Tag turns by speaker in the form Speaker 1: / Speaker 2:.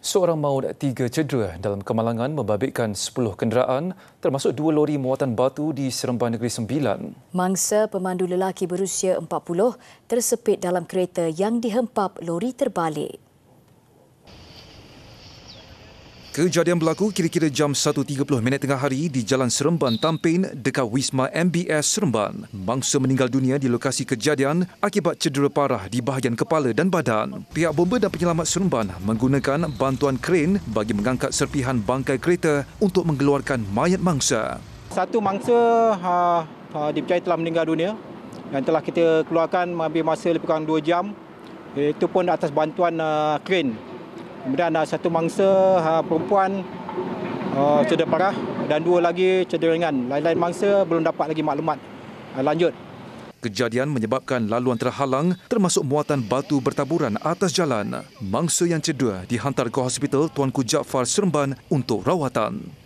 Speaker 1: Seorang maut tiga cedera dalam kemalangan membabitkan 10 kenderaan termasuk dua lori muatan batu di Seremban Negeri Sembilan.
Speaker 2: Mangsa pemandu lelaki berusia 40 tersepit dalam kereta yang dihempap lori terbalik.
Speaker 3: Kejadian berlaku kira-kira jam 1.30 minit tengah hari di Jalan Seremban Tampin dekat Wisma MBS Seremban. Mangsa meninggal dunia di lokasi kejadian akibat cedera parah di bahagian kepala dan badan. Pihak bomba dan penyelamat Seremban menggunakan bantuan kren bagi mengangkat serpihan bangkai kereta untuk mengeluarkan mayat mangsa.
Speaker 4: Satu mangsa ha, ha, dipercayai telah meninggal dunia dan telah kita keluarkan mengambil masa lebih kurang 2 jam. Itu pun atas bantuan uh, kren. Kemudian ada satu mangsa ha, perempuan uh, cedera parah dan dua lagi cedera ringan. Lain-lain mangsa belum dapat lagi maklumat. Uh, lanjut.
Speaker 3: Kejadian menyebabkan laluan terhalang termasuk muatan batu bertaburan atas jalan. Mangsa yang cedera dihantar ke hospital Tuanku Jaafar Seremban untuk rawatan.